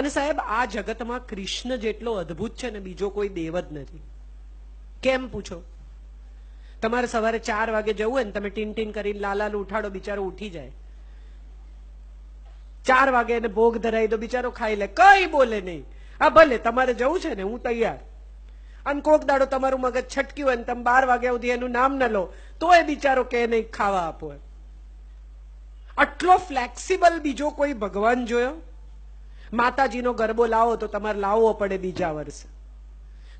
અને સાહેબ આ જગતમાં કૃષ્ણ જેટલો અદ્ભુત છે ને બીજો કોઈ દેવ જ નથી કેમ પૂછો તમારે સવારે ચાર વાગે જવું હોય ને તમે ટીન ટીન કરીને લાલાલ ઉઠાડો બિચારો ઉઠી જાય ચાર વાગે એને ભોગ ધરાવી દો બિચારો ખાઈ લે કઈ બોલે નહીં આ ભલે તમારે જવું છે ને હું તૈયાર અને કોક દાડો તમારું મગજ છટક્યું હોય ને તમે બાર વાગ્યા સુધી એનું નામ ન લો તો એ બિચારો કે નહીં ખાવા આપો આટલો ફ્લેક્સિબલ બીજો કોઈ ભગવાન જોયો માતાજીનો ગરબો લાવો તો તમારે લાવવો પડે બીજા વર્ષે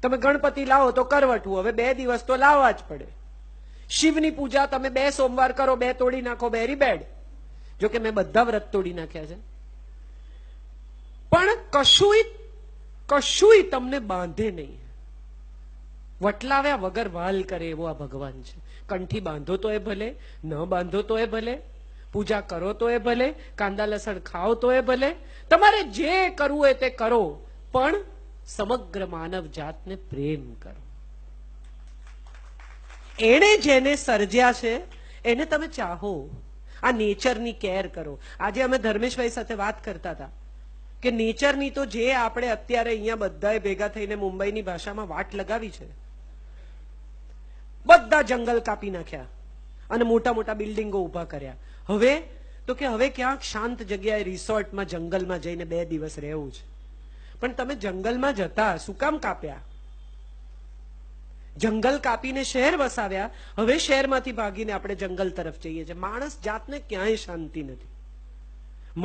તમે ગણપતિ લાવો તો કરવટવું હવે બે દિવસ તો લાવવા જ પડે શિવની પૂજા તમે બે સોમવાર કરો બે તોડી નાખો બેરી બેડ જોકે મેં બધા વ્રત તોડી નાખ્યા છે પણ કશુંય કશુંય તમને બાંધે નહીં વટલાવ્યા વગર વાલ કરે એવો આ ભગવાન છે કંઠી બાંધો તો એ ભલે ન બાંધો તો એ ભલે પૂજા કરો તો એ ભલે કાંદા લસણ ખાઓ તો એ ભલે તમારે જે કરવું હોય તે કરો પણ સમગ્ર માનવ જાતને પ્રેમ કરો એને જેને સર્જ્યા છે એને તમે ચાહો આ નેચરની કેર કરો આજે અમે ધર્મેશભાઈ સાથે વાત કરતા હતા કે નેચરની તો જે આપણે અત્યારે અહીંયા બધાએ ભેગા થઈને મુંબઈની ભાષામાં વાટ લગાવી છે બધા જંગલ કાપી નાખ્યા અને મોટા મોટા બિલ્ડિંગો ઉભા કર્યા હવે તો કે હવે ક્યાંક શાંત જગ્યાએ રિસોર્ટમાં જંગલમાં જઈને બે દિવસ રહેવું છે પણ તમે જંગલમાં જતા શું કામ કાપ્યા જંગલ કાપીને શહેર વસાવ્યા હવે શહેરમાંથી ભાગીને આપણે જંગલ તરફ જઈએ છીએ માણસ જાતને ક્યાંય શાંતિ નથી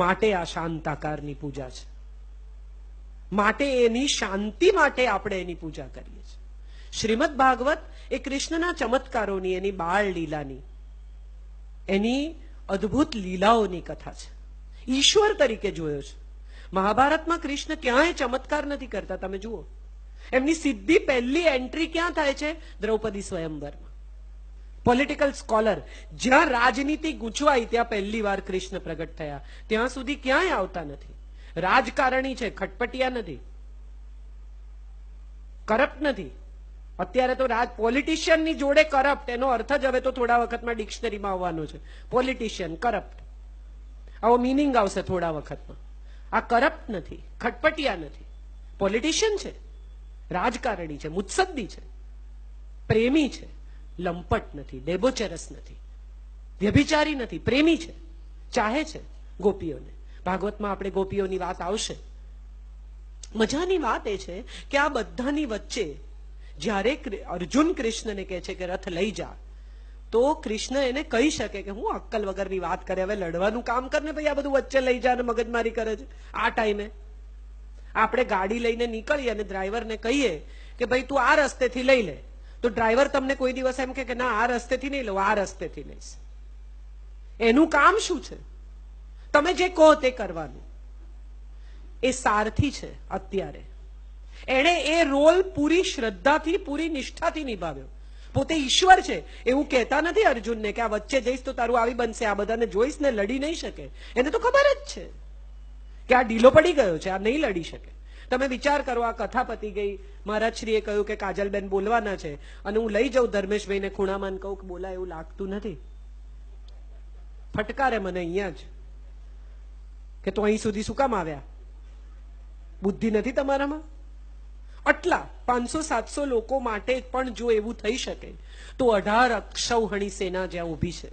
માટે આ શાંતાકારની પૂજા છે માટે એની શાંતિ માટે આપણે એની પૂજા કરીએ છીએ શ્રીમદ ભાગવત એ કૃષ્ણના ચમત્કારોની એની બાળ લીલાની એની અદભુત લીલાઓની કથા છે ઈશ્વર તરીકે જોયો છે મહાભારતમાં કૃષ્ણ ક્યાંય ચમત્કાર નથી કરતા તમે જુઓ એમની સિદ્ધિ પહેલી એન્ટ્રી ક્યાં થાય છે દ્રૌપદી સ્વયંવરમાં પોલિટિકલ સ્કોલર જ્યાં રાજનીતિ ગૂંચવાઈ ત્યાં પહેલી વાર કૃષ્ણ પ્રગટ થયા ત્યાં સુધી ક્યાંય આવતા નથી રાજકારણી છે ખટપટિયા નથી કરપ્ટ નથી અત્યારે તો રાજ પોલિટિશિયનની જોડે કરપ્ટ એનો અર્થ જ હવે તો થોડા વખતમાં ડિક્શનરીમાં આવવાનો છે પોલિટિશિયન કરપ્ટ આવો મિનિંગ આવશે થોડા વખતમાં આ કરપ્ટ નથી ખટપટિયા નથી પોલિટિશિયન છે રાજકારણી છે મુત્સદ્દી છે પ્રેમી છે લંપટ નથી ડેબોચરસ નથી વ્યભિચારી નથી પ્રેમી છે ચાહે છે ગોપીઓને ભાગવતમાં આપણે ગોપીઓની વાત આવશે મજાની વાત એ છે કે આ બધાની વચ્ચે જ્યારે અર્જુન કૃષ્ણને કહે છે કે રથ લઈ જા તો કૃષ્ણ એને કહી શકે કે હું અક્કલ વગરની વાત કરે હવે લડવાનું કામ કર ને ભાઈ આ બધું વચ્ચે લઈ જા અને મગજમારી કરે છે આ ટાઈમે આપણે ગાડી લઈને નીકળીએ અને ડ્રાઈવરને કહીએ કે ભાઈ તું આ રસ્તેથી લઈ લે તો ડ્રાઈવર તમને કોઈ દિવસ એમ કે ના આ રસ્તેથી નહીં લો આ રસ્તેથી લઈશ એનું કામ શું છે તમે જે કહો તે કરવાનું એ સારથી છે અત્યારે એણે એ રોલ પૂરી શ્રદ્ધાથી પૂરી નિષ્ઠાથી નિભાવ્યો પોતે ઈશ્વર છે એવું કહેતા નથી અર્જુનને કે આ વચ્ચે જઈશ તો તારું આવી બનશે આ બધાને જોઈશ ને લડી નહીં શકે એને તો ખબર જ છે કે આ ઢીલો પડી ગયો છે આ નહીં લડી શકે તમે વિચાર કરો આ કથા પતી ગઈ મહારાજશ્રીએ કહ્યું કે કાજલબેન બોલવાના છે અને હું લઈ જાઉં ધર્મેશભાઈને ખૂણામાં કહું કે બોલા એવું લાગતું નથી ફટકારે મને અહીંયા જ કે તું અહીં સુધી શું કામ આવ્યા બુદ્ધિ નથી તમારામાં આટલા પાંચસો સાતસો લોકો માટે પણ જો એવું થઈ શકે તો અઢાર અક્ષૌહણી સેના જ્યાં ઊભી છે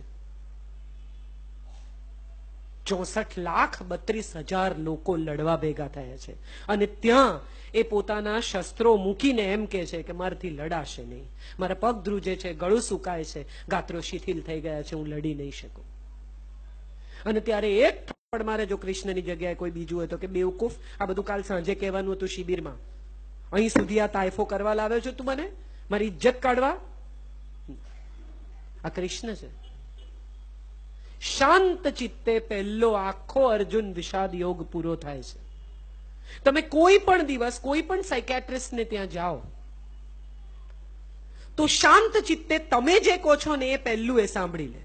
ચોસઠ લાખ બત્રીસ હજાર લોકો લડવા ભેગા થયા છે અને ત્યાં એ પોતાના શસ્ત્રો મૂકીને એમ કે છે કે મારાથી લડાશે નહીં મારા પગ ધ્રુજે છે ગળું સુકાય છે ગાત્રો શિથિલ થઈ ગયા છે હું લડી નહીં શકું અને ત્યારે એક પણ મારે જો કૃષ્ણની જગ્યાએ કોઈ બીજું હોય તો કે બેવકૂફ આ બધું કાલ સાંજે કહેવાનું હતું શિબિરમાં અહીં સુધી આ તાયફો કરવા લાવ્યો છો તું મને મારી ઇજ્જત કાઢવા આ કૃષ્ણ છે શાંત ચિત્તે પહેલો આખો અર્જુન વિષાદ યોગ પૂરો થાય છે તમે કોઈ પણ દિવસ કોઈ પણ સાયકેટ્રિસ્ટને ત્યાં જાઓ તો શાંત ચિત્તે તમે જે કહો છો ને એ પહેલું એ સાંભળી લે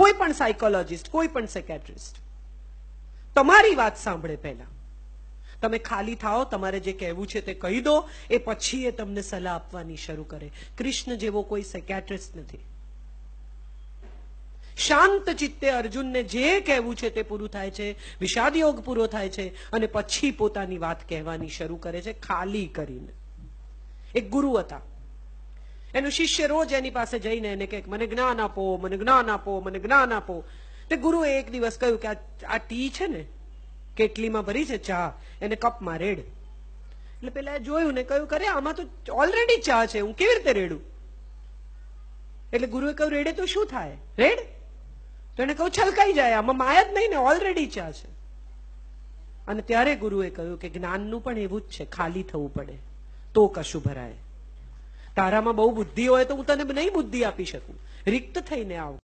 કોઈ પણ સાયકોલોજીસ્ટ કોઈ પણ સાયકેટ્રિસ્ટ તમારી વાત સાંભળે પહેલા તમે ખાલી થાઓ તમારે જે કહેવું છે તે કહી દો એ પછી એ તમને સલાહ આપવાની શરૂ કરે કૃષ્ણ જેવો કોઈ સેકેટ્રિસ્ટ નથી શાંત ચિત્તે અર્જુનને જે કહેવું છે તે પૂરું થાય છે વિષાદ યોગ પૂરો થાય છે અને પછી પોતાની વાત કહેવાની શરૂ કરે છે ખાલી કરીને એક ગુરુ હતા એનું શિષ્ય રોજ એની પાસે જઈને એને કહે મને જ્ઞાન આપો મને જ્ઞાન આપો મને જ્ઞાન આપો તે ગુરુએ એક દિવસ કહ્યું કે આ ટી છે ને કેટલીમાં ભરી છે ચા એને કપમાં રેડ એટલે પેલા જોયું ને કહ્યું કરે આમાં તો ઓલરેડી ચા છે હું કેવી રીતે રેડું એટલે ગુરુએ કહ્યું રેડે તો શું થાય રેડ તો એને કહું છલકાઈ જાય આમાં માયા જ નહીં ને ઓલરેડી ચા છે અને ત્યારે ગુરુએ કહ્યું કે જ્ઞાનનું પણ એવું જ છે ખાલી થવું પડે તો કશું ભરાય તારામાં બહુ બુદ્ધિ હોય તો હું તને નહીં બુદ્ધિ આપી શકું રિક્ત થઈને આવું